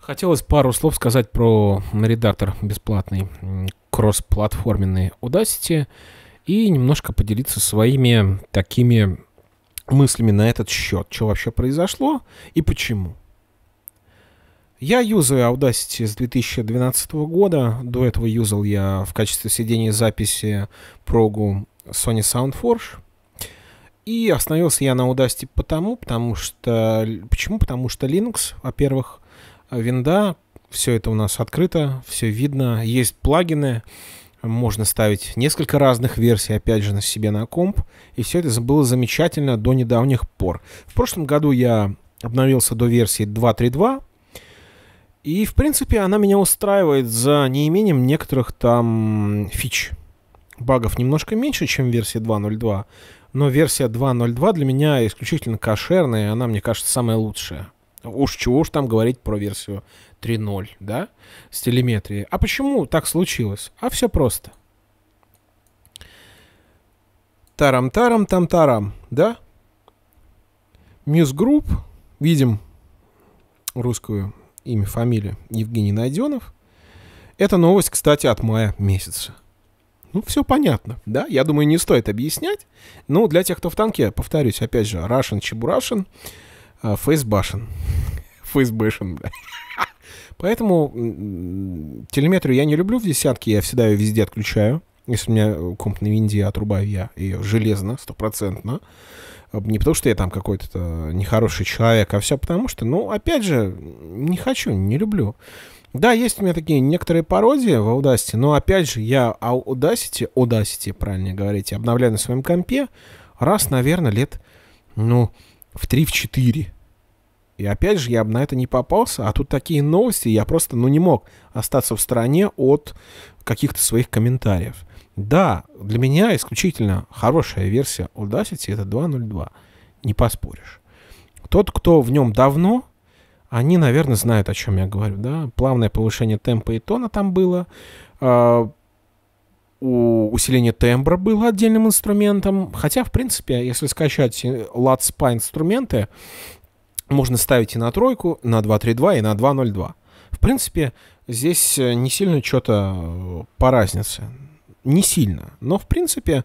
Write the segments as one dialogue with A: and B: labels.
A: Хотелось пару слов сказать про редактор бесплатный, кроссплатформенный Audacity и немножко поделиться своими такими мыслями на этот счет, что вообще произошло и почему. Я юзаю Audacity с 2012 года. До этого юзал я в качестве сидения записи прогу Sony Soundforge. И остановился я на Audacity потому, потому что... Почему? Потому что Linux, во-первых, винда. Все это у нас открыто, все видно. Есть плагины, можно ставить несколько разных версий, опять же, на себе на комп. И все это было замечательно до недавних пор. В прошлом году я обновился до версии 2.3.2. И, в принципе, она меня устраивает за неимением некоторых там фич. Багов немножко меньше, чем версия 2.0.2. Но версия 2.0.2 для меня исключительно кошерная, и она, мне кажется, самая лучшая. Уж чего уж там говорить про версию 3.0, да, с телеметрией. А почему так случилось? А все просто. Тарам-тарам-там-тарам, да? Мьюзгрупп, видим русскую имя, фамилия Евгений Найденов. Эта новость, кстати, от мая месяца. Ну, все понятно, да? Я думаю, не стоит объяснять. Ну для тех, кто в танке, повторюсь, опять же, Russian Чебурашин – Фейсбашен. А, Фейсбэшен, бля. Поэтому телеметрию я не люблю в десятке, я всегда ее везде отключаю. Если у меня э, комп на винде, отрубаю я ее железно, стопроцентно. А, не потому, что я там какой-то нехороший человек, а все потому, что, ну, опять же, не хочу, не люблю. Да, есть у меня такие некоторые пародии в Audacity, но опять же, я Audacity, Audacity, правильно говорите, обновляю на своем компе раз, наверное, лет, ну, в 3, в 4. И опять же, я бы на это не попался, а тут такие новости, я просто, ну, не мог остаться в стороне от каких-то своих комментариев. Да, для меня исключительно хорошая версия Audacity — это 2.0.2, не поспоришь. Тот, кто в нем давно, они, наверное, знают, о чем я говорю, да. Плавное повышение темпа и тона там было, а, у усиления тембра было отдельным инструментом. Хотя, в принципе, если скачать э, LAT-SPA инструменты, можно ставить и на тройку, на 2.3.2 и на 2.0.2. В принципе, здесь э, не сильно что-то э, по разнице. Не сильно. Но, в принципе,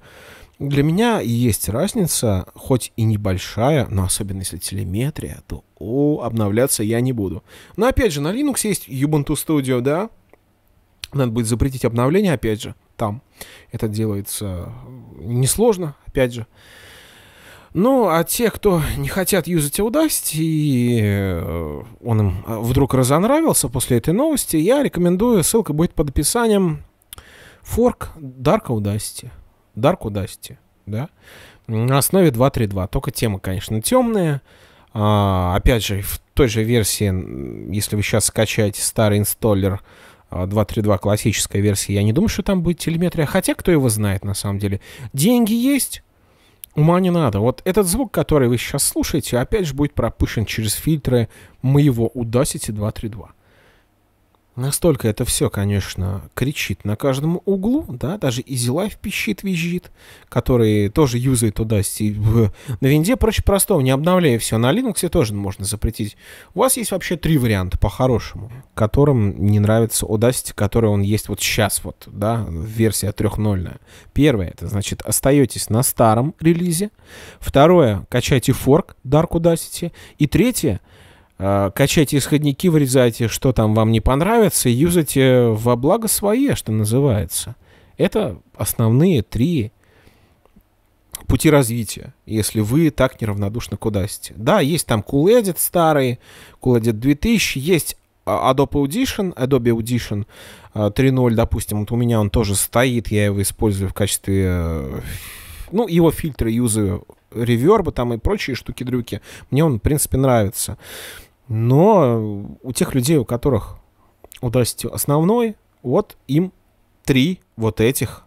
A: для меня есть разница, хоть и небольшая, но особенно если телеметрия, то о, обновляться я не буду. Но опять же, на Linux есть Ubuntu Studio, да? Надо будет запретить обновление, опять же там. Это делается э, несложно, опять же. Ну, а те, кто не хотят юзать Audacity, и э, он им э, вдруг разонравился после этой новости, я рекомендую, ссылка будет под описанием, Fork Dark Audacity. Dark Audacity, да? На основе 2.3.2. Только тема, конечно, темная. А, опять же, в той же версии, если вы сейчас скачаете старый инсталлер 2.3.2 а, классическая версия, я не думаю, что там будет телеметрия. Хотя, кто его знает, на самом деле. Деньги есть, ума не надо. Вот этот звук, который вы сейчас слушаете, опять же будет пропущен через фильтры моего Udacity 2.3.2. Настолько это все, конечно, кричит на каждом углу, да, даже EasyLife пищит, визжит, который тоже юзает туда На винде проще простого, не обновляя все, на Linux тоже можно запретить. У вас есть вообще три варианта по-хорошему, которым не нравится Audacity, который он есть вот сейчас, вот, да, версия трехнольная. Первое, это значит, остаетесь на старом релизе. Второе, качайте форк Dark Audacity. И третье, а, качайте исходники, вырезайте, что там вам не понравится, и юзайте во благо свое, что называется. Это основные три пути развития, если вы так к кудасите. Да, есть там Cool Edit старый, Cool Edit 2000, есть а, Adobe Audition, Adobe Audition 3.0, а, допустим, вот у меня он тоже стоит, я его использую в качестве, э, ну, его фильтры юзаю, реверба там и прочие штуки-дрюки. Мне он, в принципе, нравится. Но у тех людей, у которых Audacity основной, вот им три вот этих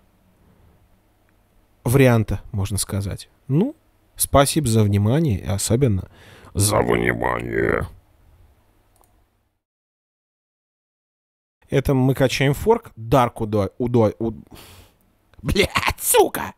A: варианта, можно сказать. Ну, спасибо за внимание и особенно за внимание. Это мы качаем форк. Дарк удой... удой... Уд... Блядь, сука!